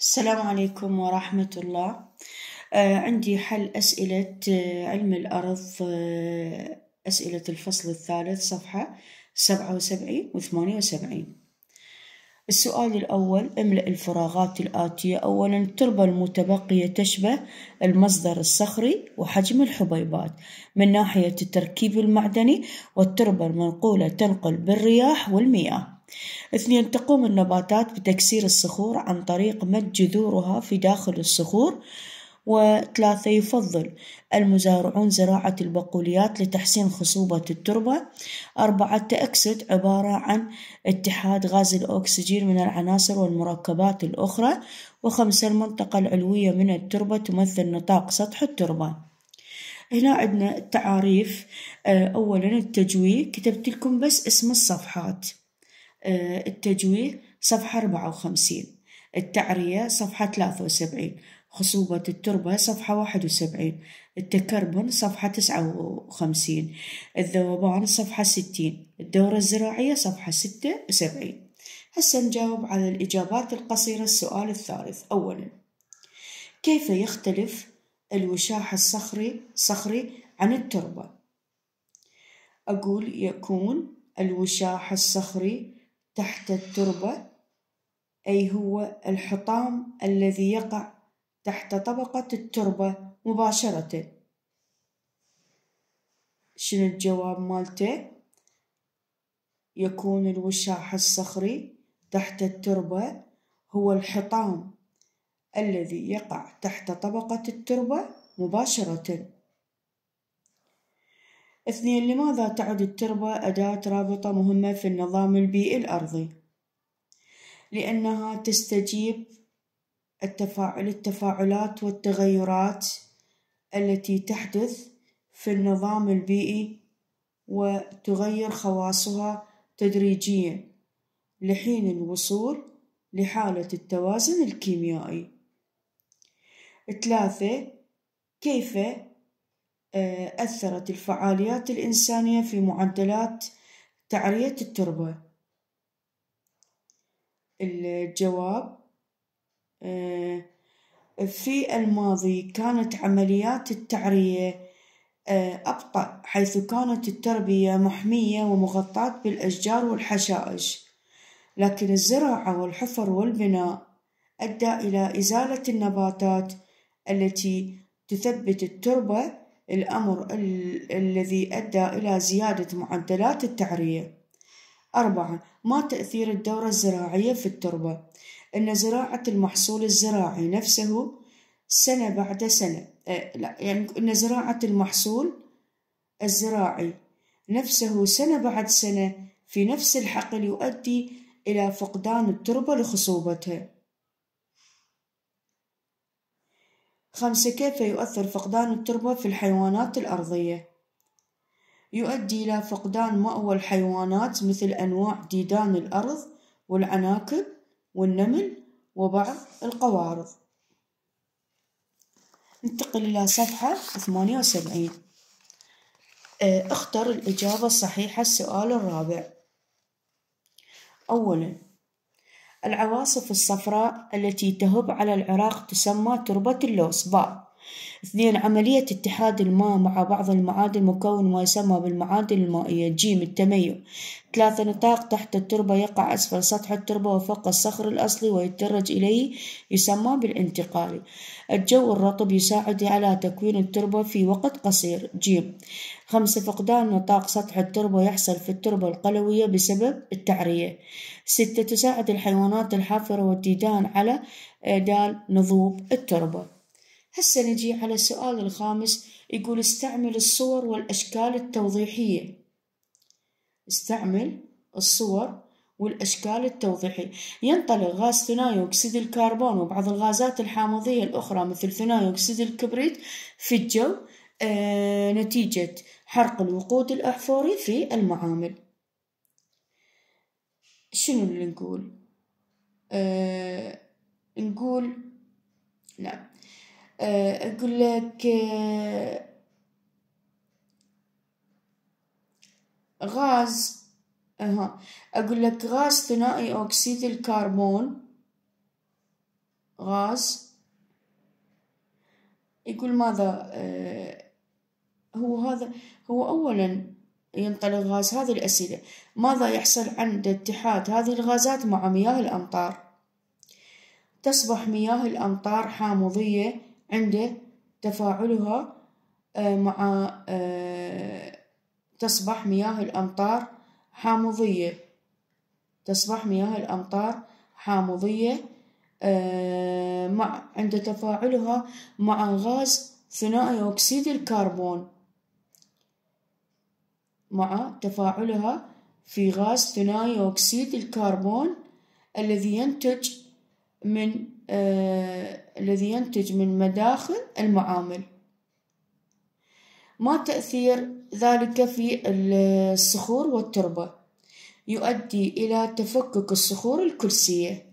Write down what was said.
السلام عليكم ورحمة الله آه، عندي حل أسئلة آه، علم الأرض آه، أسئلة الفصل الثالث صفحة سبعة وسبعين وثمانية وسبعين السؤال الأول املأ الفراغات الآتية أولا التربة المتبقية تشبه المصدر الصخري وحجم الحبيبات من ناحية التركيب المعدني والتربة المنقولة تنقل بالرياح والمياه اثنين تقوم النباتات بتكسير الصخور عن طريق مد جذورها في داخل الصخور وثلاثة يفضل المزارعون زراعة البقوليات لتحسين خصوبة التربة أربعة التأكسد عبارة عن اتحاد غاز الأكسجين من العناصر والمركبات الأخرى وخمسة المنطقة العلوية من التربة تمثل نطاق سطح التربة هنا عندنا التعاريف آه، أولا التجويف كتبت لكم بس اسم الصفحات آه، التجويه صفحة 54 التعرية صفحة 73 خصوبة التربة صفحة واحد وسبعين التكربن صفحة تسعة وخمسين الذوبان صفحة ستين الدورة الزراعية صفحة ستة وسبعين هسه نجاوب على الإجابات القصيرة السؤال الثالث أولا كيف يختلف الوشاح الصخري صخري عن التربة أقول يكون الوشاح الصخري تحت التربة أي هو الحطام الذي يقع تحت طبقة التربة مباشرة شنو الجواب مالته؟ يكون الوشاح الصخري تحت التربة هو الحطام الذي يقع تحت طبقة التربة مباشرة اثنين لماذا تعد التربة أداة رابطة مهمة في النظام البيئي الأرضي؟ لأنها تستجيب التفاعل التفاعلات والتغيرات التي تحدث في النظام البيئي وتغير خواصها تدريجيا لحين الوصول لحالة التوازن الكيميائي ثلاثة كيف آه، أثرت الفعاليات الإنسانية في معدلات تعرية التربة الجواب آه، في الماضي كانت عمليات التعرية آه، أبطأ حيث كانت التربية محمية ومغطاة بالأشجار والحشائش لكن الزراعة والحفر والبناء أدى إلى إزالة النباتات التي تثبت التربة الأمر الذي أدى إلى زيادة معدلات التعرية أربعة ما تأثير الدورة الزراعية في التربة أن زراعة المحصول الزراعي نفسه سنة بعد سنة آه، لا يعني أن زراعة المحصول الزراعي نفسه سنة بعد سنة في نفس الحقل يؤدي إلى فقدان التربة لخصوبتها خمسة كيف يؤثر فقدان التربة في الحيوانات الأرضية يؤدي إلى فقدان مأوى الحيوانات مثل أنواع ديدان الأرض والعناكب والنمل وبعض القوارض ننتقل إلى صفحة 78 آه، اختر الإجابة الصحيحة السؤال الرابع أولا العواصف الصفراء التي تهب على العراق تسمى تربة اللوسبا اثنين عملية اتحاد الماء مع بعض المعادن مكون ما يسمى بالمعادن المائية جيم التميع ثلاثة نطاق تحت التربة يقع أسفل سطح التربة وفوق الصخر الأصلي ويتدرج إليه يسمى بالانتقالي الجو الرطب يساعد على تكوين التربة في وقت قصير جيم خمسة فقدان نطاق سطح التربة يحصل في التربة القلوية بسبب التعرية ستة تساعد الحيوانات الحافرة والديدان على إعدال نضوب التربة هسه نجي على السؤال الخامس يقول استعمل الصور والأشكال التوضيحية استعمل الصور والأشكال التوضيحية ينطلق غاز ثنائي أكسيد الكربون وبعض الغازات الحامضية الأخرى مثل ثنائي أكسيد الكبريت في الجو آه نتيجة حرق الوقود الأحفوري في المعامل شنو اللي نقول آه نقول نعم اقول لك آه، غاز اها اقول لك غاز ثنائي اكسيد الكربون غاز يقول ماذا آه، هو هذا هو اولا ينطلق غاز هذه الاسئله ماذا يحصل عند اتحاد هذه الغازات مع مياه الامطار تصبح مياه الامطار حامضيه عنده تفاعلها آه، مع آه، تصبح مياه الأمطار حامضية تصبح مياه الأمطار حامضية آه، مع عند تفاعلها مع غاز ثنائي أكسيد الكربون مع تفاعلها في غاز ثنائي أكسيد الكربون الذي ينتج من الذي ينتج من مداخل المعامل ما تأثير ذلك في الصخور والتربة يؤدي إلى تفكك الصخور الكرسيه